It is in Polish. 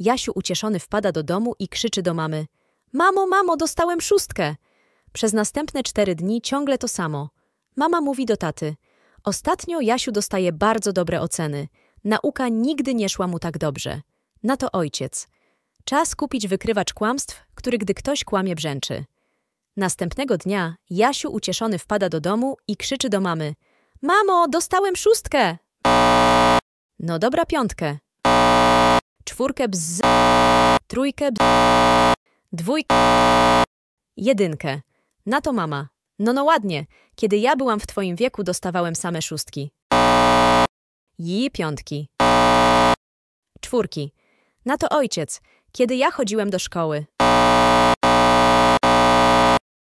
Jasiu ucieszony wpada do domu i krzyczy do mamy. Mamo, mamo, dostałem szóstkę! Przez następne cztery dni ciągle to samo. Mama mówi do taty. Ostatnio Jasiu dostaje bardzo dobre oceny. Nauka nigdy nie szła mu tak dobrze. Na to ojciec. Czas kupić wykrywacz kłamstw, który gdy ktoś kłamie brzęczy. Następnego dnia Jasiu ucieszony wpada do domu i krzyczy do mamy. Mamo, dostałem szóstkę! No dobra piątkę czwórkę bz, trójkę bz, dwójkę, jedynkę. Na to mama. No no ładnie, kiedy ja byłam w twoim wieku, dostawałem same szóstki. I piątki. Czwórki. Na to ojciec, kiedy ja chodziłem do szkoły.